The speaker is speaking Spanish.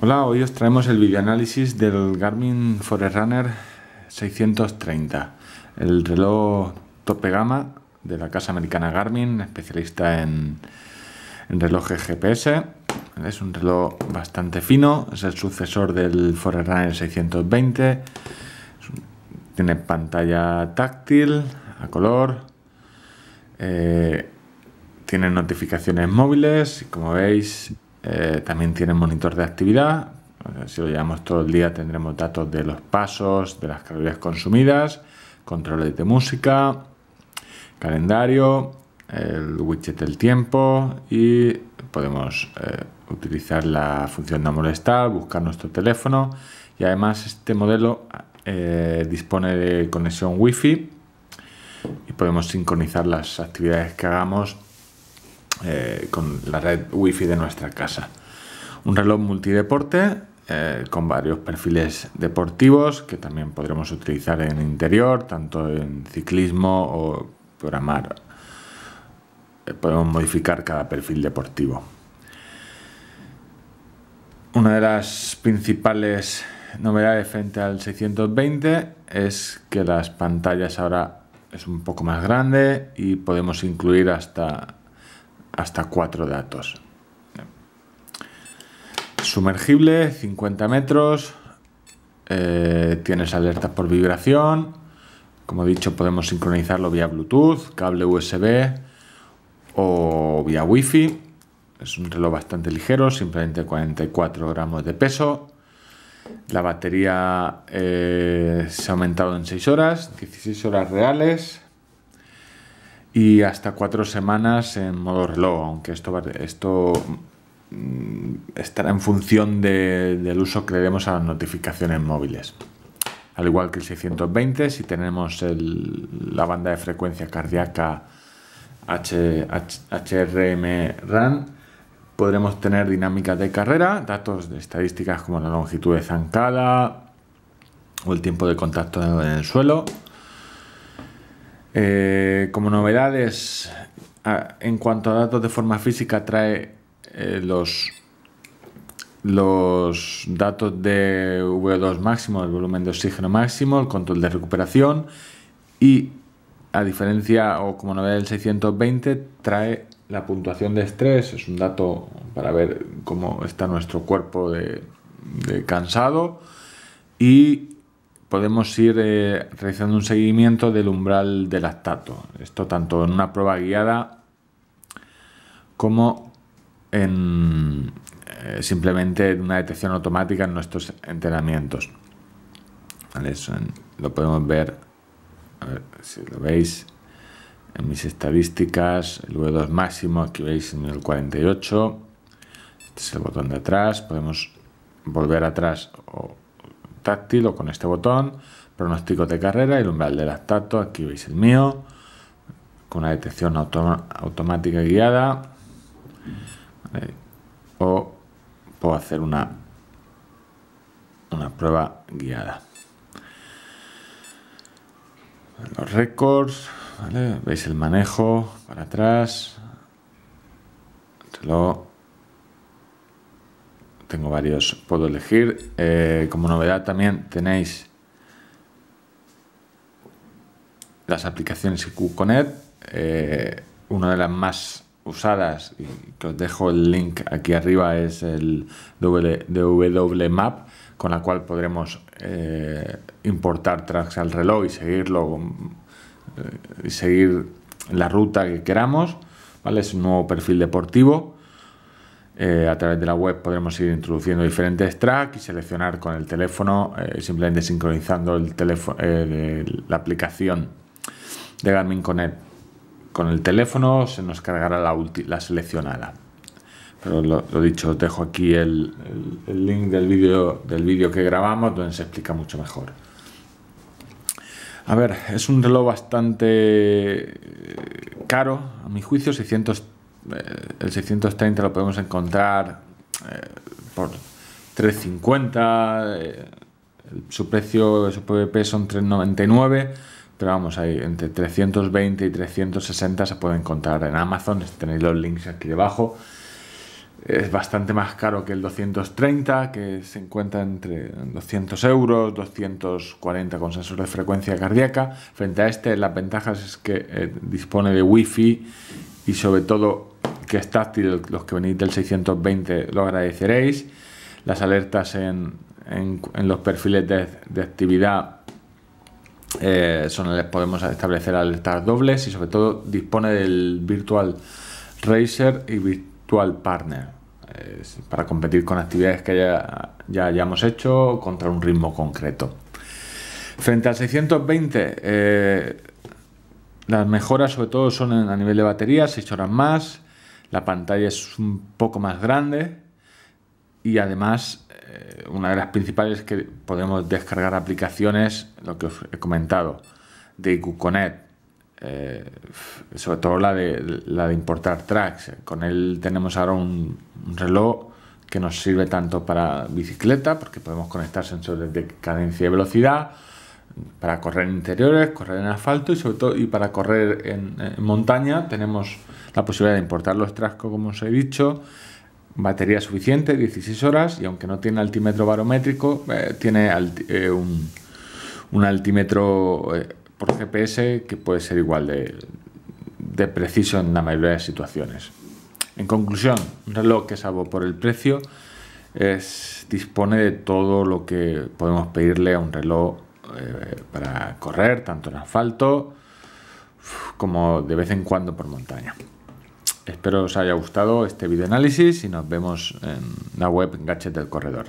Hola, hoy os traemos el videoanálisis del Garmin Forerunner 630, el reloj tope gama de la casa americana Garmin, especialista en, relojes GPS. Es un reloj bastante fino, es el sucesor del Forerunner 620. Tiene pantalla táctil a color. Eh, tiene notificaciones móviles, como veis eh, también tiene monitor de actividad. Eh, si lo llevamos todo el día tendremos datos de los pasos, de las calorías consumidas, controles de música, calendario, el widget del tiempo y podemos eh, utilizar la función no molestar, buscar nuestro teléfono y además este modelo dispone de conexión wifi y podemos sincronizar las actividades que hagamos eh, con la red wifi de nuestra casa. Un reloj multideporte eh, con varios perfiles deportivos que también podremos utilizar en interior, tanto en ciclismo o programar. Eh, podemos modificar cada perfil deportivo. Una de las principales novedades frente al 620 es que las pantallas ahora es un poco más grande y podemos incluir hasta hasta cuatro datos. Sumergible, 50 metros. Eh, tienes alertas por vibración. Como he dicho, podemos sincronizarlo vía Bluetooth, cable USB o vía Wi-Fi. Es un reloj bastante ligero, simplemente 44 gramos de peso. La batería eh, se ha aumentado en 6 horas, 16 horas reales y hasta cuatro semanas en modo reloj, aunque esto, esto mm, estará en función del uso que le demos a las notificaciones móviles. Al igual que el 620, si tenemos la banda de frecuencia cardíaca HRM RAN, podremos tener dinámicas de carrera, datos de estadísticas como la longitud de zancada o el tiempo de contacto en el suelo. Eh, como novedades, en cuanto a datos de forma física, trae eh, los, los datos de V2 máximo, el volumen de oxígeno máximo, el control de recuperación y a diferencia o como novedad del 620 trae la puntuación de estrés, es un dato para ver cómo está nuestro cuerpo de cansado y podemos ir eh, realizando un seguimiento del umbral del lactato. Esto tanto en una prueba guiada como en eh, simplemente una detección automática en nuestros entrenamientos. lo podemos ver, a ver si lo veis en mis estadísticas, el V2 máximo, aquí veis en el 48, este es el botón de atrás, podemos volver atrás o táctil o con este botón, pronóstico de carrera, el umbral de lactato, aquí veis el mío, con una detección automática guiada, o puedo hacer una, una prueba guiada. Los récords, veis el manejo para atrás, tengo varios, puedo elegir. Eh, como novedad también tenéis las aplicaciones IQ e eh, una de las más usadas, y que os dejo el link aquí arriba, es el wmap con la cual podremos eh, importar tracks al reloj y seguirlo mm, y seguir la ruta que queramos. ¿vale? Es un nuevo perfil deportivo eh, a través de la web podremos ir introduciendo diferentes tracks y seleccionar con el teléfono, eh, simplemente sincronizando el teléfono, eh, la aplicación de Garmin con con el teléfono, se nos cargará la, la seleccionada. Pero lo, dicho, os dejo aquí el, link del vídeo del vídeo que grabamos, donde se explica mucho mejor. A ver, es un reloj bastante caro, a mi juicio, 600 eh, el 630 lo podemos encontrar eh, por 350. Eh, su precio, su PVP son 399. Pero vamos, ahí entre 320 y 360 se puede encontrar en Amazon. Tenéis los links aquí debajo. Es bastante más caro que el 230, que se encuentra entre 200 euros, 240 con sensor de frecuencia cardíaca. Frente a este, las ventajas es que dispone de wifi y sobre todo que es táctil, los que venís del 620 lo agradeceréis. Las alertas en, los perfiles de, actividad eh, son, les podemos establecer alertas dobles y sobre todo dispone del Virtual Racer y Virtual Partner para competir con actividades que ya, hayamos hecho contra un ritmo concreto. Frente al 620, eh, las mejoras sobre todo son a nivel de batería, 6 horas más, la pantalla es un poco más grande y además eh, una de las principales es que podemos descargar aplicaciones, lo que os he comentado, de Guconet eh, sobre todo la de, la de importar tracks. Con él tenemos ahora un reloj que nos sirve tanto para bicicleta, porque podemos conectar sensores de cadencia y velocidad, para correr en interiores, correr en asfalto y sobre todo y para correr en, montaña tenemos la posibilidad de importar los trascos como os he dicho, batería suficiente, 16 horas y aunque no tiene altímetro barométrico, eh, tiene eh, un, un, altímetro eh, por GPS que puede ser igual de, preciso en la mayoría de situaciones. En conclusión, un reloj que salvo por el precio es, dispone de todo lo que podemos pedirle a un reloj eh, para correr, tanto en asfalto como de vez en cuando por montaña. Espero os haya gustado este análisis y nos vemos en la web Gadget del Corredor.